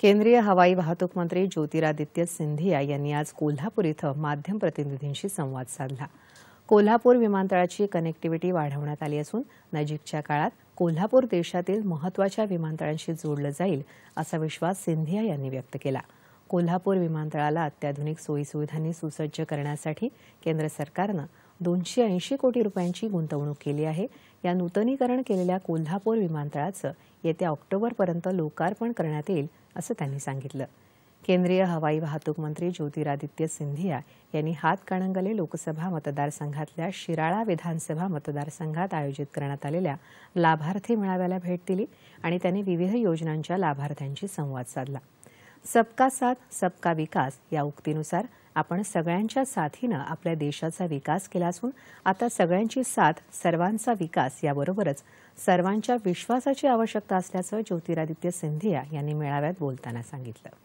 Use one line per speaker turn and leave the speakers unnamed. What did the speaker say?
केंद्रीय हवाई वाहतूक मंत्री ज्योतिरादित्य सिंधिया यांनी आज कोल्हापूर इथं माध्यम प्रतिनिधींशी संवाद साधला कोल्हापूर विमानतळाची कनेक्टिव्हिटी वाढवण्यात आली असून नजीकच्या काळात कोल्हापूर देशातील महत्वाच्या विमानतळांशी जोडलं जाईल असा विश्वास सिंधिया यांनी व्यक्त केला कोल्हापूर विमानतळाला अत्याधुनिक सोयीसुविधांनी सुसज्ज करण्यासाठी केंद्र सरकारनं दोनशे ऐंशी कोटी रुपयांची गुंतवणूक केली आहे या नूतनीकरण केलेल्या कोल्हापूर विमानतळाचं येत्या ऑक्टोबरपर्यंत लोकार्पण करण्यात येईल असं त्यांनी सांगितलं केंद्रीय हवाई वाहतूक मंत्री ज्योतिरादित्य सिंधिया यांनी हातकणंगले लोकसभा मतदारसंघातल्या शिराळा विधानसभा मतदारसंघात आयोजित करण्यात आलेल्या लाभार्थी मेळाव्याला भेट दिली आणि त्यांनी विविध योजनांच्या लाभार्थ्यांशी संवाद साधला सबका साथ सबका विकास या उक्तीनुसार आपण सगळ्यांच्या साथीनं आपल्या देशाचा विकास केला असून आता सगळ्यांची साथ सर्वांचा विकास याबरोबरच सर्वांच्या विश्वासाची आवश्यकता असल्याचं ज्योतिरादित्य सिंधिया यांनी मेळाव्यात बोलताना सांगितलं